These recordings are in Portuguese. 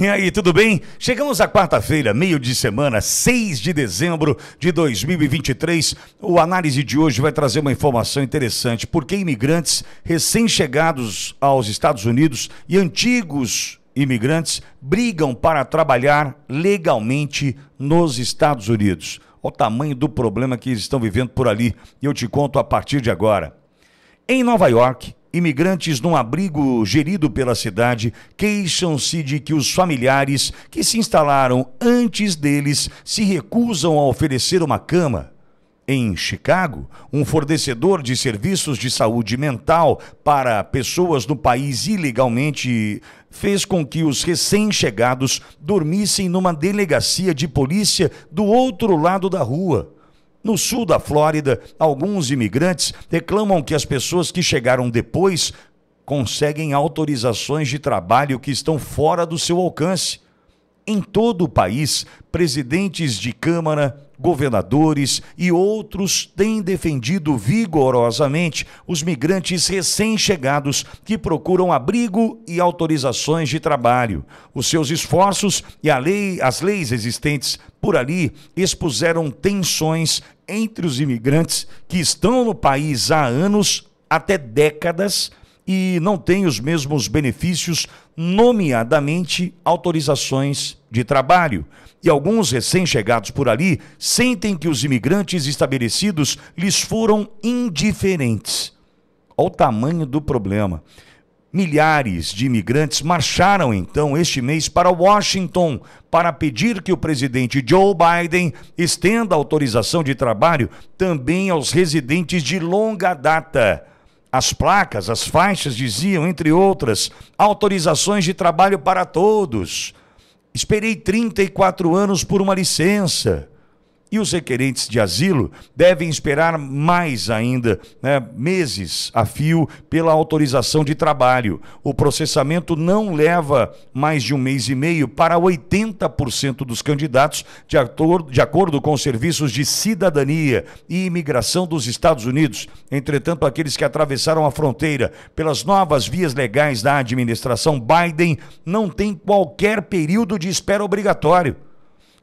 E aí, tudo bem? Chegamos à quarta-feira, meio de semana, 6 de dezembro de 2023. O análise de hoje vai trazer uma informação interessante, porque imigrantes recém-chegados aos Estados Unidos e antigos imigrantes brigam para trabalhar legalmente nos Estados Unidos. Olha o tamanho do problema que eles estão vivendo por ali, e eu te conto a partir de agora. Em Nova York, Imigrantes num abrigo gerido pela cidade queixam-se de que os familiares que se instalaram antes deles se recusam a oferecer uma cama. Em Chicago, um fornecedor de serviços de saúde mental para pessoas no país ilegalmente fez com que os recém-chegados dormissem numa delegacia de polícia do outro lado da rua. No sul da Flórida, alguns imigrantes reclamam que as pessoas que chegaram depois conseguem autorizações de trabalho que estão fora do seu alcance. Em todo o país, presidentes de Câmara, governadores e outros têm defendido vigorosamente os migrantes recém-chegados que procuram abrigo e autorizações de trabalho. Os seus esforços e lei, as leis existentes por ali expuseram tensões entre os imigrantes que estão no país há anos, até décadas, e não têm os mesmos benefícios, nomeadamente autorizações de trabalho. E alguns recém-chegados por ali sentem que os imigrantes estabelecidos lhes foram indiferentes. Olha o tamanho do problema. Milhares de imigrantes marcharam então este mês para Washington para pedir que o presidente Joe Biden estenda a autorização de trabalho também aos residentes de longa data. As placas, as faixas diziam, entre outras, autorizações de trabalho para todos. Esperei 34 anos por uma licença. E os requerentes de asilo devem esperar mais ainda, né, meses a fio, pela autorização de trabalho. O processamento não leva mais de um mês e meio para 80% dos candidatos, de, ator, de acordo com os serviços de cidadania e imigração dos Estados Unidos. Entretanto, aqueles que atravessaram a fronteira pelas novas vias legais da administração Biden não têm qualquer período de espera obrigatório.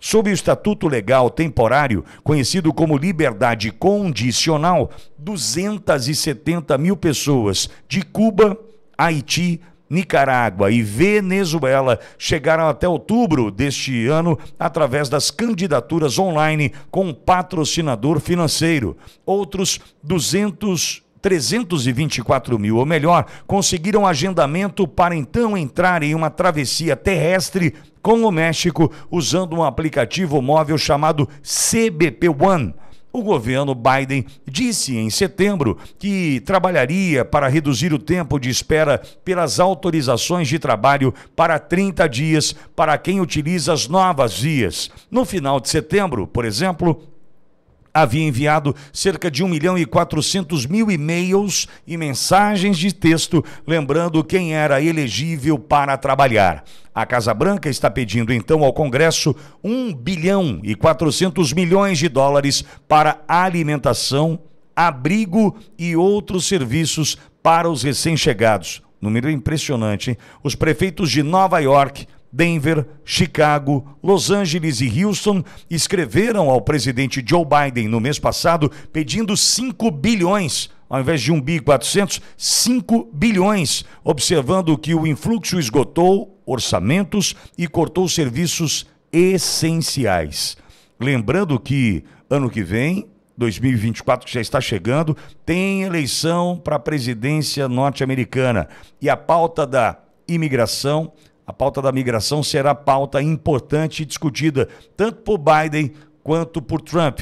Sob o Estatuto Legal Temporário, conhecido como liberdade condicional, 270 mil pessoas de Cuba, Haiti, Nicarágua e Venezuela chegaram até outubro deste ano através das candidaturas online com patrocinador financeiro. Outros 200 324 mil, ou melhor, conseguiram agendamento para então entrar em uma travessia terrestre com o México usando um aplicativo móvel chamado CBP One. O governo Biden disse em setembro que trabalharia para reduzir o tempo de espera pelas autorizações de trabalho para 30 dias para quem utiliza as novas vias. No final de setembro, por exemplo, havia enviado cerca de 1 milhão e 400 mil e-mails e mensagens de texto lembrando quem era elegível para trabalhar. A Casa Branca está pedindo então ao Congresso 1 bilhão e 400 milhões de dólares para alimentação, abrigo e outros serviços para os recém-chegados. Número impressionante. Hein? Os prefeitos de Nova York, Denver, Chicago, Los Angeles e Houston escreveram ao presidente Joe Biden no mês passado pedindo 5 bilhões ao invés de 1 bi 400, 5 bilhões, observando que o influxo esgotou orçamentos e cortou serviços essenciais. Lembrando que ano que vem 2024 que já está chegando, tem eleição para a presidência norte-americana e a pauta da imigração, a pauta da migração será pauta importante e discutida tanto por Biden quanto por Trump.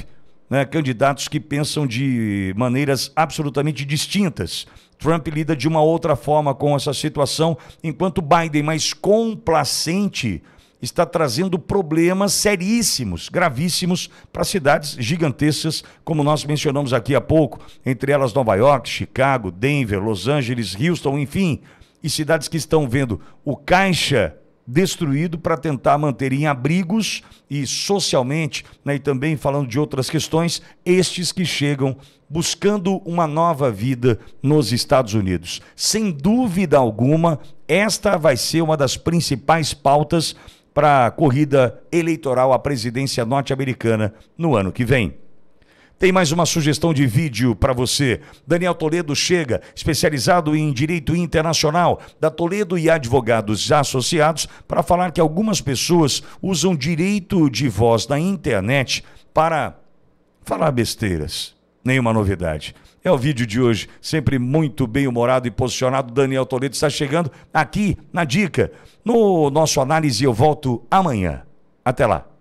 Né, candidatos que pensam de maneiras absolutamente distintas. Trump lida de uma outra forma com essa situação, enquanto Biden, mais complacente, está trazendo problemas seríssimos, gravíssimos para cidades gigantescas, como nós mencionamos aqui há pouco, entre elas Nova York, Chicago, Denver, Los Angeles, Houston, enfim e cidades que estão vendo o caixa destruído para tentar manter em abrigos e socialmente, né, e também falando de outras questões, estes que chegam buscando uma nova vida nos Estados Unidos. Sem dúvida alguma, esta vai ser uma das principais pautas para a corrida eleitoral à presidência norte-americana no ano que vem. Tem mais uma sugestão de vídeo para você. Daniel Toledo chega, especializado em direito internacional, da Toledo e Advogados Associados, para falar que algumas pessoas usam direito de voz na internet para falar besteiras. Nenhuma novidade. É o vídeo de hoje, sempre muito bem humorado e posicionado. Daniel Toledo está chegando aqui na Dica. No nosso análise, eu volto amanhã. Até lá.